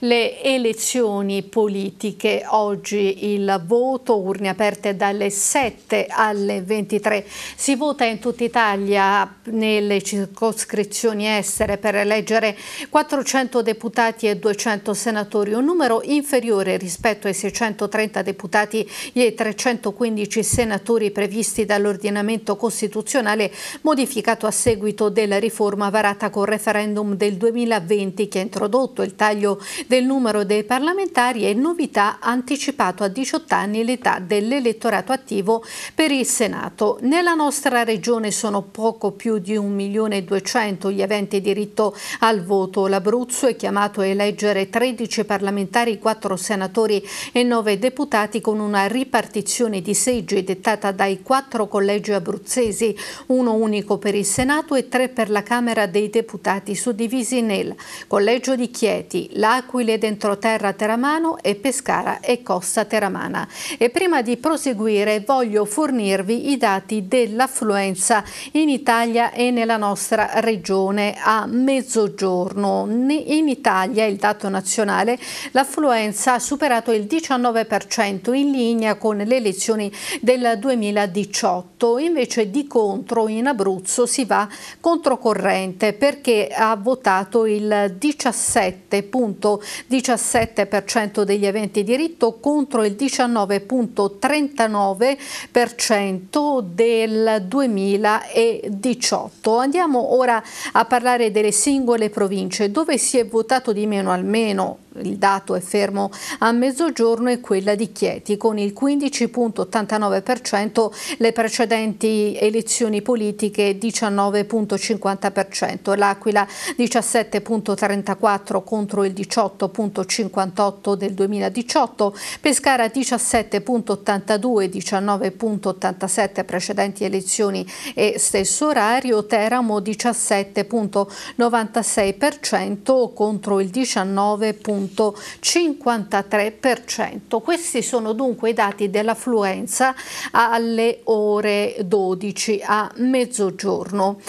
Le elezioni politiche, oggi il voto, urne aperte dalle 7 alle 23. Si vota in tutta Italia nelle circoscrizioni estere per eleggere 400 deputati e 200 senatori, un numero inferiore rispetto ai 630 deputati e ai 315 senatori previsti dall'ordinamento costituzionale modificato a seguito della riforma varata col referendum del 2020 che ha introdotto il taglio del numero dei parlamentari e novità anticipato a 18 anni l'età dell'elettorato attivo per il Senato. Nella nostra regione sono poco più di 1.200.000 gli aventi diritto al voto. L'Abruzzo è chiamato a eleggere 13 parlamentari, 4 senatori e 9 deputati con una ripartizione di seggi dettata dai 4 collegi abruzzesi, uno unico per il Senato e 3 per la Camera dei Deputati suddivisi nel Collegio di Chieti, l'Aquila, Aquile Entroterra Teramano e Pescara e Cossa Teramana. E prima di proseguire voglio fornirvi i dati dell'affluenza in Italia e nella nostra regione a mezzogiorno. In Italia, il dato nazionale, l'affluenza ha superato il 19% in linea con le elezioni del 2018. Invece di contro in Abruzzo si va controcorrente perché ha votato il 17,5% 17% degli aventi diritto contro il 19,39% del 2018. Andiamo ora a parlare delle singole province dove si è votato di meno almeno il dato è fermo a mezzogiorno è quella di Chieti con il 15.89% le precedenti elezioni politiche 19.50% l'Aquila 17.34 contro il 18 18.58 del 2018, Pescara 17.82, 19.87 precedenti elezioni e stesso orario, Teramo 17.96% contro il 19.53%. Questi sono dunque i dati dell'affluenza alle ore 12 a mezzogiorno.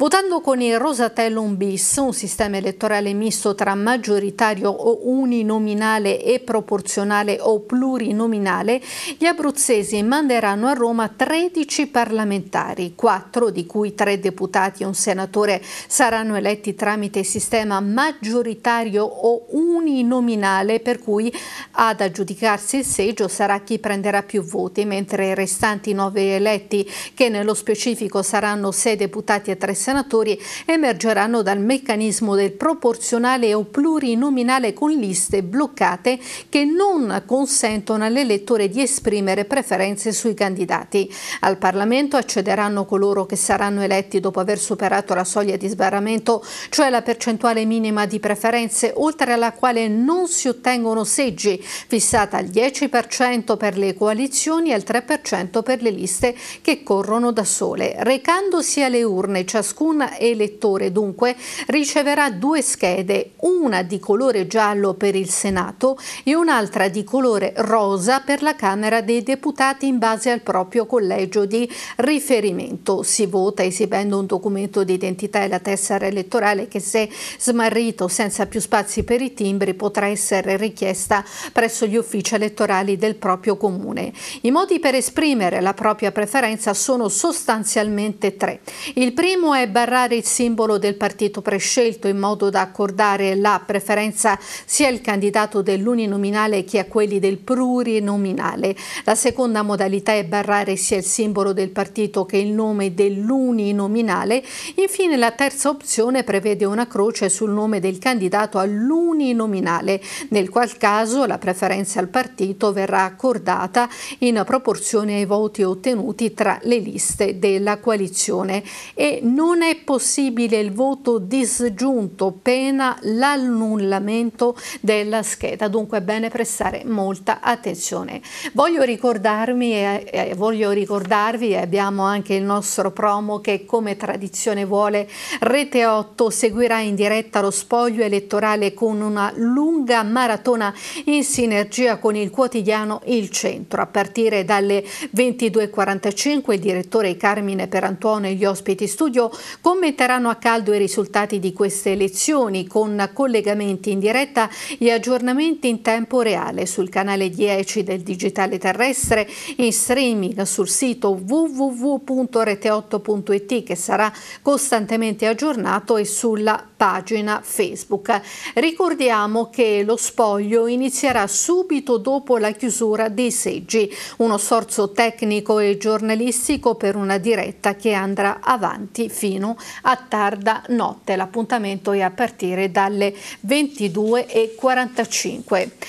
Votando con il Rosatellum bis, un sistema elettorale misto tra maggioritario o uninominale e proporzionale o plurinominale, gli abruzzesi manderanno a Roma 13 parlamentari, 4 di cui 3 deputati e un senatore saranno eletti tramite sistema maggioritario o uninominale, per cui ad aggiudicarsi il seggio sarà chi prenderà più voti, mentre i restanti 9 eletti, che nello specifico saranno 6 deputati e 3 senatori, senatori emergeranno dal meccanismo del proporzionale o plurinominale con liste bloccate che non consentono all'elettore di esprimere preferenze sui candidati. Al Parlamento accederanno coloro che saranno eletti dopo aver superato la soglia di sbarramento, cioè la percentuale minima di preferenze oltre alla quale non si ottengono seggi, fissata al 10% per le coalizioni e al 3% per le liste che corrono da sole. Recandosi alle urne ciascuno Ciascun elettore dunque riceverà due schede, una di colore giallo per il Senato e un'altra di colore rosa per la Camera dei Deputati in base al proprio collegio di riferimento. Si vota esibendo un documento di identità e la tessera elettorale che se smarrito senza più spazi per i timbri potrà essere richiesta presso gli uffici elettorali del proprio comune. I modi per esprimere la propria preferenza sono sostanzialmente tre. Il primo è è barrare il simbolo del partito prescelto in modo da accordare la preferenza sia al candidato dell'uninominale che a quelli del plurinominale. La seconda modalità è barrare sia il simbolo del partito che il nome dell'uninominale. Infine la terza opzione prevede una croce sul nome del candidato all'uninominale, nel qual caso la preferenza al partito verrà accordata in proporzione ai voti ottenuti tra le liste della coalizione e non non è possibile il voto disgiunto, pena l'annullamento della scheda, dunque è bene prestare molta attenzione. Voglio ricordarmi e eh, voglio ricordarvi, abbiamo anche il nostro promo che come tradizione vuole Rete 8 seguirà in diretta lo spoglio elettorale con una lunga maratona in sinergia con il quotidiano Il Centro. A partire dalle 22.45 il direttore Carmine Perantuono e gli ospiti studio Commenteranno a caldo i risultati di queste elezioni con collegamenti in diretta e aggiornamenti in tempo reale sul canale 10 del Digitale Terrestre, in streaming sul sito www.rete8.it che sarà costantemente aggiornato e sulla pagina Facebook. Ricordiamo che lo spoglio inizierà subito dopo la chiusura dei seggi, uno sforzo tecnico e giornalistico per una diretta che andrà avanti fino Casinum a tarda notte. L'appuntamento è a partire dalle 22.45.